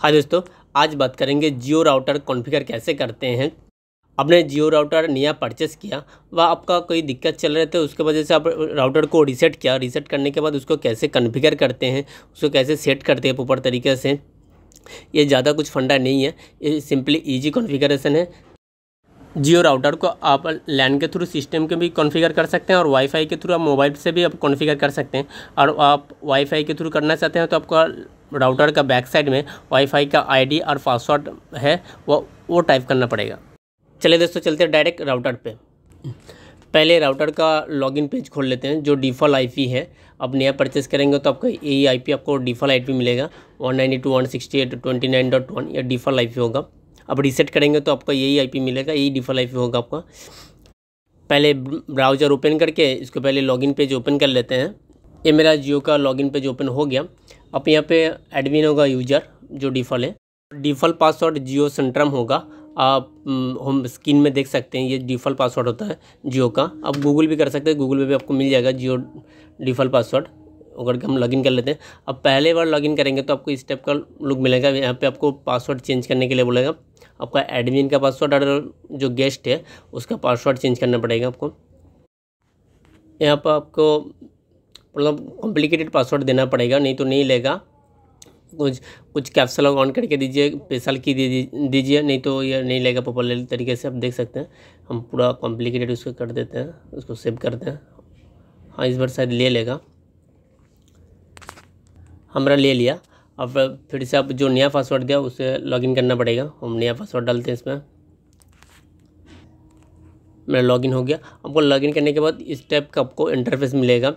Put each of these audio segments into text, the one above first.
हाँ दोस्तों आज बात करेंगे जियो राउटर कॉन्फ़िगर कैसे करते हैं आपने जियो राउटर नया परचेस किया व आपका कोई दिक्कत चल रहे थे तो उसके वजह से आप राउटर को रीसेट किया रीसेट करने के बाद उसको कैसे कॉन्फ़िगर करते हैं उसको कैसे सेट करते हैं प्रॉपर तरीके से ये ज़्यादा कुछ फंडा नहीं है ये सिंपली ईजी कॉन्फ़िगरेशन है जियो राउटर को आप लैन के थ्रू सिस्टम के भी कॉन्फ़िगर कर सकते हैं और वाईफाई के थ्रू आप मोबाइल से भी आप कॉन्फ़िगर कर सकते हैं और आप वाईफाई के थ्रू करना चाहते हैं तो आपका राउटर का बैक साइड में वाईफाई का आईडी और पासवर्ड है वो वो टाइप करना पड़ेगा चलिए दोस्तों चलते हैं डायरेक्ट राउटर पे पहले राउटर का लॉगिन पेज खोल लेते हैं जो डिफ़ॉल्ट आईपी है अब नया परचेस करेंगे तो आपका यही आईपी आपको डिफ़ॉल्ट आईपी मिलेगा one ninety two one sixty eight twenty nine dot one या डिफ़ॉल्ट आईपी होगा अब रिसेट करेंगे तो आपका यही आईपी मिलेगा यही डिफ़ॉल्ट आईपी होगा आपका पहले ब्राउज़र ओपन करके इसको पहले लॉगिन पेज ओपन कर लेते हैं ये मेरा जियो का लॉगिन पेज ओपन हो गया अब यहाँ पे एडमिन होगा यूजर जो डिफ़ॉल्ट है डिफ़ॉल्ट पासवर्ड जियो सेंट्रम होगा आप हम हम्म, स्क्रीन में देख सकते हैं ये डिफ़ॉल्ट पासवर्ड होता है जियो का आप गूगल भी कर सकते हैं गूगल पे भी आपको मिल जाएगा जियो डिफ़ॉल्ट पासवर्ड अगर हम लॉगिन कर लेते हैं अब पहले बार लॉगिन करेंगे तो आपको इस टाइप का लुक मिलेगा यहाँ पे आपको पासवर्ड चेंज करने के लिए बोलेगा आपका एडमिन का पासवर्ड और जो गेस्ट है उसका पासवर्ड चेंज करना पड़ेगा आपको यहाँ पर आपको मतलब कॉम्प्लिकेटेड पासवर्ड देना पड़ेगा नहीं तो नहीं लेगा कुछ कुछ कैप्सल ऑन करके दीजिए पेसल की दीजिए नहीं तो ये नहीं लेगा पॉपुलर तरीके से आप देख सकते हैं हम पूरा कॉम्प्लिकेटेड उसको कर देते हैं उसको सेव करते हैं हाँ इस बार शायद ले लेगा हमारा ले लिया अब फिर से आप जो नया पासवर्ड दिया उसे लॉगिन करना पड़ेगा हम नया पासवर्ड डालते हैं इसमें मेरा लॉगिन हो गया आपको लॉगिन करने के बाद इस टाइप का आपको इंटरफेस मिलेगा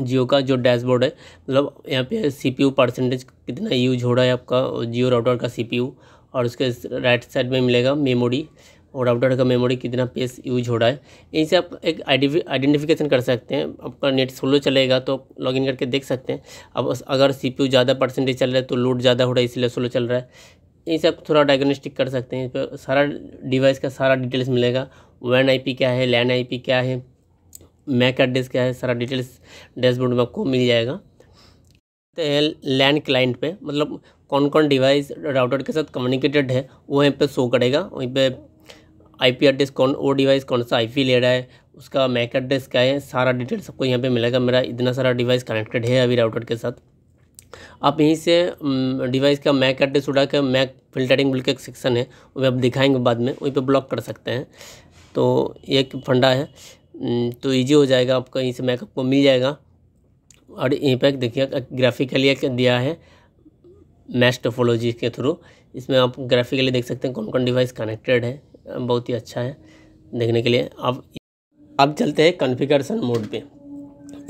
जियो का जो डैशबोर्ड है मतलब यहाँ पे सीपीयू परसेंटेज कितना यूज हो रहा है आपका जियो राउटर का सीपीयू और उसके राइट साइड में मिलेगा मेमोरी और राउटर का मेमोरी कितना पेस यूज हो रहा है यहीं से आप एक आइडेंटिफिकेशन कर सकते हैं आपका नेट स्लो चलेगा तो लॉग लॉगिन करके देख सकते हैं अब अगर यू ज़्यादा परसेंटेज चल रहा है तो लोड ज़्यादा हो रहा है इसलिए स्लो चल रहा है यहीं से आप थोड़ा डायग्नोस्टिक कर सकते हैं इस पर सारा डिवाइस का सारा डिटेल्स मिलेगा वैन पी क्या है लैंड पी क्या है मैक एड्रेस क्या है सारा डिटेल्स डैशबोर्ड में आपको मिल जाएगा लैंड तो क्लाइंट पे मतलब कौन कौन डिवाइस राउटर के साथ कम्युनिकेटेड है वो यहाँ पे शो करेगा वहीं पे आईपी एड्रेस कौन वो डिवाइस कौन सा आईपी ले रहा है उसका मैक एड्रेस क्या है सारा डिटेल्स सबको यहाँ पे मिलेगा मेरा इतना सारा डिवाइस कनेक्टेड है अभी राउटर के साथ आप यहीं से डिवाइस का मैक एड्रेस उड़ा कर मैक फिल्टरिंग बोल के एक सेक्शन है वो आप दिखाएंगे बाद में वहीं पर ब्लॉक कर सकते हैं तो एक फंडा है हम्म, तो ईजी हो जाएगा आपका यहीं से मैकअप को मिल जाएगा और यहीं पर देखिए ग्राफिकली दिया है मैच टोफोलॉजी के थ्रू इसमें आप ग्राफिकली देख सकते हैं कौन कौन डिवाइस कनेक्टेड है बहुत ही अच्छा है देखने के लिए अब अब चलते हैं कॉन्फ़िगरेशन मोड पे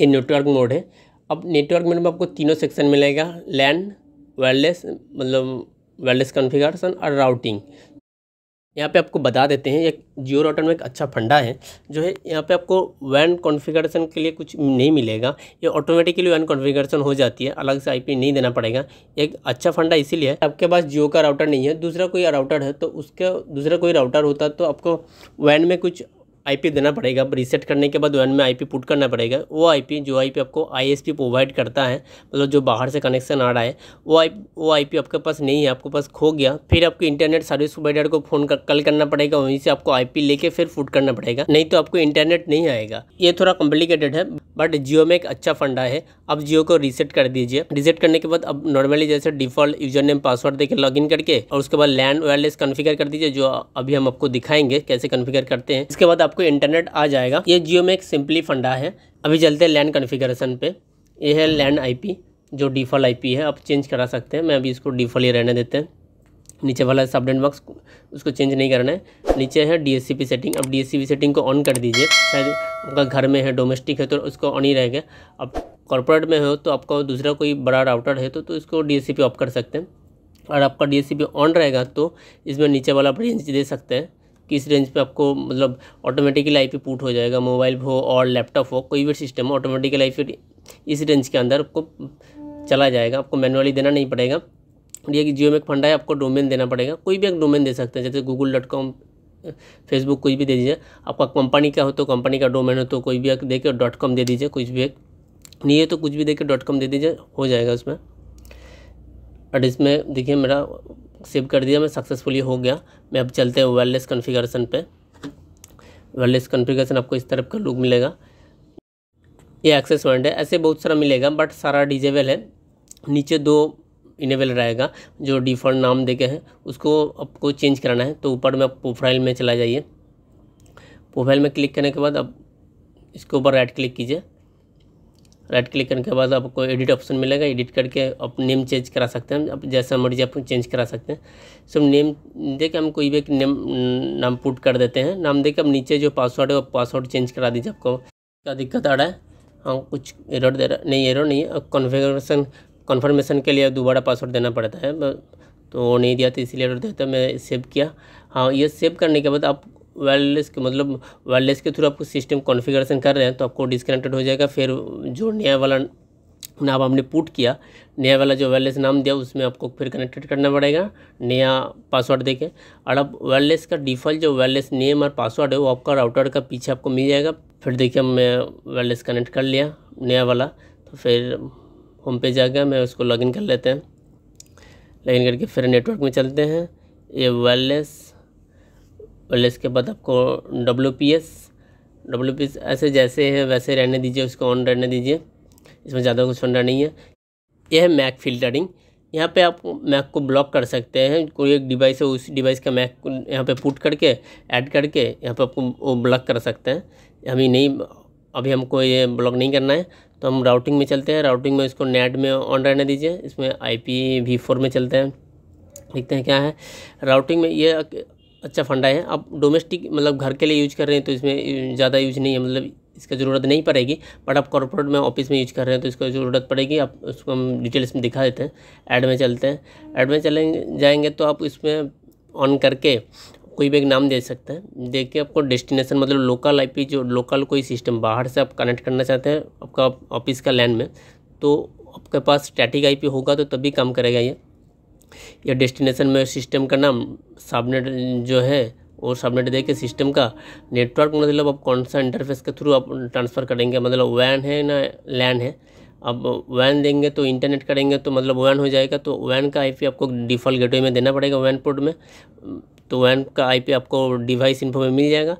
ये नेटवर्क मोड है अब नेटवर्क मोड में आपको तीनों सेक्शन मिलेगा लैंड वायरलेस मतलब वायरलेस कॉन्फ़िगरेशन और राउटिंग यहाँ पे आपको बता देते हैं एक जियो रॉटन में एक अच्छा फंडा है जो है यहाँ पे आपको वैन कॉन्फ़िगरेशन के लिए कुछ नहीं मिलेगा ये ऑटोमेटिकली वैन कॉन्फ़िगरेशन हो जाती है अलग से आईपी नहीं देना पड़ेगा एक अच्छा फंडा इसीलिए आपके पास जियो का राउटर नहीं है दूसरा कोई राउटर है तो उसका दूसरा कोई राउटर होता तो आपको वैन में कुछ आईपी देना पड़ेगा रीसेट करने के बाद वन में आईपी पुट करना पड़ेगा वो आईपी जो आईपी आपको आईएसपी प्रोवाइड करता है मतलब जो बाहर से कनेक्शन आ रहा है वो आई वो आईपी आपके पास नहीं है आपके पास खो गया फिर आपको इंटरनेट सर्विस प्रोवाइडर को फ़ोन कर, कल करना पड़ेगा वहीं से आपको आई लेके फिर फुट करना पड़ेगा नहीं तो आपको इंटरनेट नहीं आएगा ये थोड़ा कॉम्प्लिकेटेड है बट जियो में एक अच्छा फंडा है अब जियो को रिसेट कर दीजिए रिसेट करने के बाद अब नॉर्मली जैसे डिफॉल्ट यूजर नेम पासवर्ड देकर लॉगिन करके और उसके बाद लैंड वायरलेस कॉन्फ़िगर कर दीजिए जो अभी हम आपको दिखाएंगे कैसे कॉन्फ़िगर करते हैं इसके बाद आपको इंटरनेट आ जाएगा ये जियो में एक सिंपली फंडा है अभी चलते हैं लैंड कन्फिगरेशन पे ये है लैंड आई जो डिफ़ॉल्ट आई है आप चेंज करा सकते हैं मैं अभी इसको डिफ़ॉल्ट ही रहने देते हैं नीचे वाला सबडेट बॉक्स उसको चेंज नहीं करना है नीचे है डी सेटिंग अब डी सेटिंग को ऑन कर दीजिए शायद उनका घर में है डोमेस्टिक है तो उसको ऑन ही रहेगा अब कॉर्पोरेट में हो तो आपका दूसरा कोई बड़ा राउटर है तो, तो इसको डी ऑफ कर सकते हैं और आपका डी ऑन रहेगा तो इसमें नीचे वाला आप रेंज दे सकते हैं कि इस रेंज पे आपको मतलब ऑटोमेटिकली आई पी पुट हो जाएगा मोबाइल हो और लैपटॉप हो कोई भी सिस्टम हो ऑटोमेटिकली आई पी इस रेंज के अंदर आपको चला जाएगा आपको मैनुअली देना नहीं पड़ेगा ये जियो में फंडा है आपको डोमेन देना पड़ेगा कोई भी एक डोमेन दे सकते हैं जैसे गूगल डॉट कॉम फेसबुक कुछ भी दे दीजिए आपका कंपनी का हो तो कंपनी का डोमेन हो तो कोई भी एक देकर डॉट कॉम दे दीजिए कुछ भी एक नहीं है तो कुछ भी देकर डॉट कॉम दे दीजिए हो जाएगा उसमें और इसमें देखिए मेरा सेव कर दिया मैं सक्सेसफुली हो गया मैं अब चलते हैं वायरलेस कॉन्फ़िगरेशन पे वायरलेस कॉन्फ़िगरेशन आपको इस तरफ का लुक मिलेगा ये एक्सेस पॉइंट है ऐसे बहुत सारा मिलेगा बट सारा डिजेबल है नीचे दो इनेबल रहेगा जो डिफ़ॉल्ट नाम देके हैं उसको आपको चेंज कराना है तो ऊपर में आप प्रोफाइल में चला जाइए प्रोफाइल में क्लिक करने के बाद अब इसके ऊपर राइट क्लिक कीजिए राइट क्लिक करने के बाद आपको एडिट ऑप्शन मिलेगा एडिट करके आप नेम चेंज करा सकते हैं आप जैसा मर्जी आप चेंज करा सकते हैं सो नेम दे के हम कोई भी एक नेम नाम पुट कर देते हैं नाम दे के नीचे जो पासवर्ड है वो पासवर्ड चेंज करा दीजिए आपको क्या दिक्कत आ रहा है हाँ कुछ एरर दे रहा नहीं एरर नहीं है कॉन्फिगरेशन कन्फर्मेशन के लिए दोबारा पासवर्ड देना पड़ता है तो नहीं दिया था तो इसीलिए एरर देता मैं सेव किया हाँ ये सेव करने के बाद आप वायरलेस के मतलब वायरलेस के थ्रू आपको सिस्टम कॉन्फ़िगरेशन कर रहे हैं तो आपको डिसकनेक्टेड हो जाएगा फिर जो नया वाला नाम हमने पुट किया नया वाला जो वायरलेस नाम दिया उसमें आपको फिर कनेक्टेड करना पड़ेगा नया पासवर्ड देके और अब वायरलेस का डिफ़ॉल्ट जो वायरलेस नेम और पासवर्ड है वो आपका राउटर का पीछे आपको मिल जाएगा फिर देखिए मैं वायरलेस कनेक्ट कर लिया नया वाला तो फिर होम पे जा गया मैं उसको लॉगिन कर लेते हैं लॉगिन करके फिर नेटवर्क में चलते हैं ये वायरलेस और इसके बाद आपको W P S W P S ऐसे जैसे है वैसे रहने दीजिए उसको ऑन रहने दीजिए इसमें ज़्यादा कुछ फंडा नहीं है यह है मैक फिल्टरिंग यहाँ पे आप मैक को ब्लॉक कर सकते हैं कोई एक डिवाइस है उस डिवाइस का मैक को यहाँ पे पुट करके ऐड करके यहाँ पे आपको वो ब्लॉक कर सकते हैं अभी नहीं अभी हमको ये ब्लॉक नहीं करना है तो हम राउटिंग में चलते हैं राउटिंग में इसको नेट में ऑन रहने दीजिए इसमें आई पी वी फोर में चलते हैं देखते हैं क्या है राउटिंग में ये अच्छा फंडा है आप डोमेस्टिक मतलब घर के लिए यूज कर रहे हैं तो इसमें ज़्यादा यूज नहीं है मतलब इसका ज़रूरत नहीं पड़ेगी बट आप कॉर्पोरेट में ऑफिस में यूज कर रहे हैं तो इसको ज़रूरत पड़ेगी आप उसको हम डिटेल्स में दिखा देते हैं ऐड में चलते हैं ऐड में चले जाएंगे तो आप इसमें ऑन करके कोई भी एक नाम दे सकते हैं देख के आपको डेस्टिनेशन मतलब लोकल आईपी जो लोकल कोई सिस्टम बाहर से आप कनेक्ट करना चाहते हैं आपका ऑफिस का लैंड में तो आपके पास स्टैटिक आईपी होगा तो तभी काम करेगा ये या डेस्टिनेशन में सिस्टम का नाम सबनेट जो है वो सबनेट दे के सिस्टम का नेटवर्क मतलब आप कौन सा इंटरफेस के थ्रू आप ट्रांसफ़र करेंगे मतलब वैन है ना लैन है अब वैन देंगे तो इंटरनेट करेंगे तो मतलब वैन हो जाएगा तो वैन का आईपी आपको डिफ़ॉल्ट गेटवे में देना पड़ेगा वैन पोर्ट में तो वैन का आईपी आपको डिवाइस इन्फो में मिल जाएगा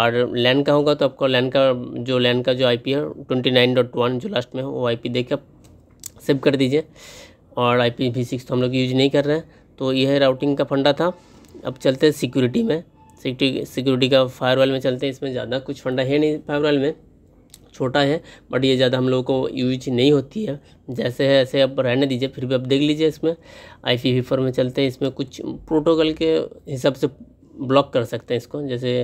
और लैन का होगा तो आपको लैन का जो लैन का जो आईपी है ट्वेंटी नाइन डॉट वन जो लास्ट में हो वो आईपी देके आप सेव कर दीजिए और आई पी वी सिक्स तो हम लोग यूज नहीं कर रहे हैं तो यह राउटिंग का फंडा था अब चलते हैं सिक्योरिटी में सिक्योरिटी का फायरवॉल में चलते हैं इसमें ज़्यादा कुछ फंडा है नहीं फायरवॉल में छोटा है बट ये ज़्यादा हम लोगों को यूज नहीं होती है जैसे है ऐसे आप रहने दीजिए फिर भी आप देख लीजिए इसमें आई पी वी फोर में चलते हैं इसमें कुछ प्रोटोकॉल के हिसाब से ब्लॉक कर सकते हैं इसको जैसे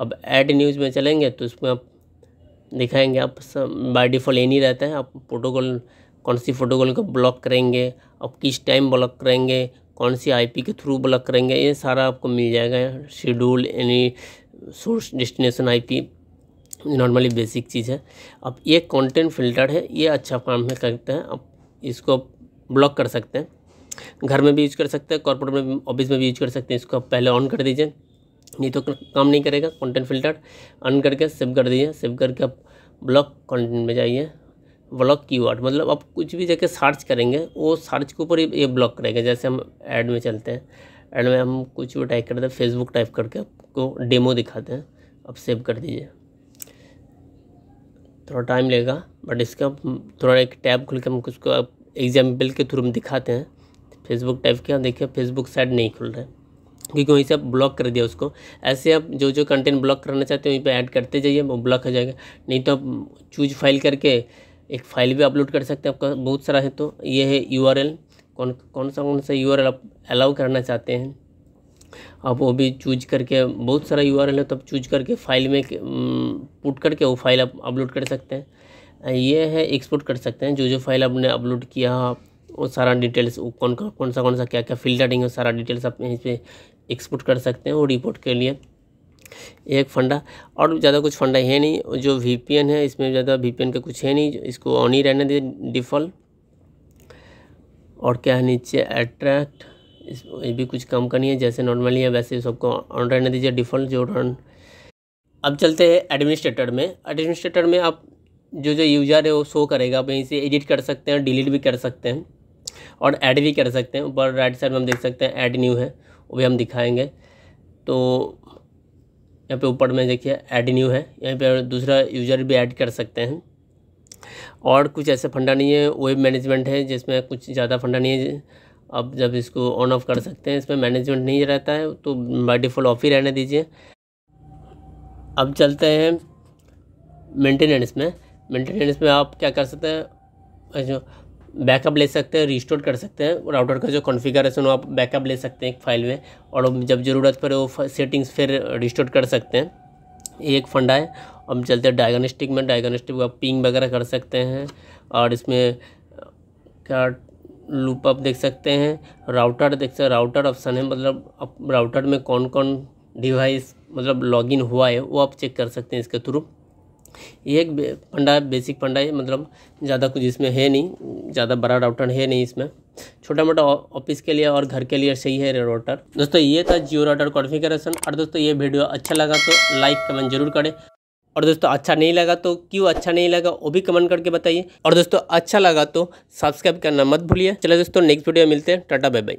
अब एड न्यूज़ में चलेंगे तो इसमें आप दिखाएंगे आप बाय डिफ़ॉल्ट यही रहता है आप प्रोटोकॉल कौन सी प्रोटोकॉल को ब्लॉक करेंगे अब किस टाइम ब्लॉक करेंगे कौन सी आईपी के थ्रू ब्लॉक करेंगे ये सारा आपको मिल जाएगा शेड्यूल यानी source destination IP normally basic चीज़ है अब ये कंटेंट फिल्टर है ये अच्छा काम है करते हैं अब इसको ब्लॉक कर सकते हैं घर में भी यूज कर सकते हैं कॉर्पोरेट में ऑफिस में भी यूज कर सकते हैं इसको आप पहले ऑन कर दीजिए नहीं तो काम नहीं करेगा कॉन्टेंट फिल्टर ऑन करके सेव कर दीजिए सेव करके आप ब्लॉक कॉन्टेंट में जाइए ब्लॉक कीवर्ड मतलब आप कुछ भी जगह सर्च करेंगे वो सर्च के ऊपर ये ब्लॉक करेगा जैसे हम ऐड में चलते हैं ऐड में हम कुछ भी टाइप करते हैं फेसबुक टाइप करके आपको डेमो दिखाते हैं आप सेव कर दीजिए थोड़ा टाइम लेगा बट इसका थोड़ा एक टैब खुल के हम को एग्जाम्पल के थ्रू हम दिखाते हैं फेसबुक टाइप के देखिए फेसबुक साइड नहीं खुल रहा है क्योंकि वहीं से आप ब्लॉक कर दिया उसको ऐसे आप जो जो कंटेंट ब्लॉक करना चाहते हैं वहीं पे ऐड करते जाइए वो ब्लॉक हो जाएगा नहीं तो आप चूज फाइल करके एक फाइल भी अपलोड कर सकते हैं आपका बहुत सारा है तो ये है यू कौन कौन सा कौन सा यू आप अलाउ करना चाहते हैं आप वो भी चूज करके बहुत सारा यू है तो चूज करके फाइल में पुट करके वो फाइल आप अपलोड कर सकते हैं ये है एक्सपोर्ट कर सकते हैं जो जो फाइल आपने अपलोड किया वो सारा डिटेल्स वो कौन कौन सा कौन सा क्या क्या फिल्टरिंग है सारा डिटेल्स आप इस पर एक्सपोर्ट कर सकते हैं वो रिपोर्ट के लिए एक फंडा और ज़्यादा कुछ फंडा है नहीं जो वी है इसमें ज़्यादा वी का कुछ है नहीं इसको ऑन ही रहने दे डिफ़ॉल्ट और क्या है नीचे अट्रैक्ट इस ये भी कुछ कम करनी है जैसे नॉर्मली है वैसे सबको ऑन रहने दीजिए डिफ़ॉल्ट जो रन अब चलते हैं एडमिनिस्ट्रेटर में एडमिनिस्ट्रेटर में आप जो जो यूजर है वो शो करेगा आप यहीं से एडिट कर सकते हैं डिलीट भी कर सकते हैं और ऐड भी कर सकते हैं ऊपर राइट साइड में हम देख सकते हैं ऐड न्यू है वो भी हम दिखाएंगे तो यहाँ पे ऊपर में देखिए ऐड न्यू है यहाँ पे दूसरा यूज़र भी ऐड कर सकते हैं और कुछ ऐसे फंडा नहीं है वेब मैनेजमेंट है जिसमें कुछ ज़्यादा फंडा नहीं है अब जब इसको ऑन ऑफ कर सकते हैं इसमें मैनेजमेंट नहीं रहता है तो बाई डिफ़ॉल्ट ऑफ ही रहने दीजिए अब चलते हैं मेंटेनेंस में मेंटेनेंस में आप क्या कर सकते हैं जो बैकअप ले सकते हैं रिस्टोर कर सकते हैं राउटर का जो कॉन्फ़िगरेशन हो आप बैकअप ले सकते हैं एक फाइल में और जब ज़रूरत पड़े वो सेटिंग्स फिर रिस्टोर कर सकते हैं ये एक फंडा है अब चलते हैं डायग्नोस्टिक में डायग्नोस्टिक आप पिंग वगैरह कर सकते हैं और इसमें क्या लूप आप देख सकते हैं राउटर देख सकते हैं राउटर ऑप्शन है मतलब आप राउटर में कौन कौन डिवाइस मतलब लॉगिन हुआ है वो आप चेक कर सकते हैं इसके थ्रू एक पंडा है बेसिक पंडा है मतलब ज़्यादा कुछ इसमें है नहीं ज़्यादा बड़ा राउटर है नहीं इसमें छोटा मोटा ऑफिस के लिए और घर के लिए सही है राउटर दोस्तों ये था जियो राउटर कॉन्फ़िगरेशन और दोस्तों ये वीडियो अच्छा लगा तो लाइक कमेंट जरूर करें और दोस्तों अच्छा नहीं लगा तो क्यों अच्छा नहीं लगा वो भी कमेंट करके बताइए और दोस्तों अच्छा लगा तो सब्सक्राइब करना मत भूलिए चलो दोस्तों नेक्स्ट वीडियो मिलते हैं टाटा बाय बाय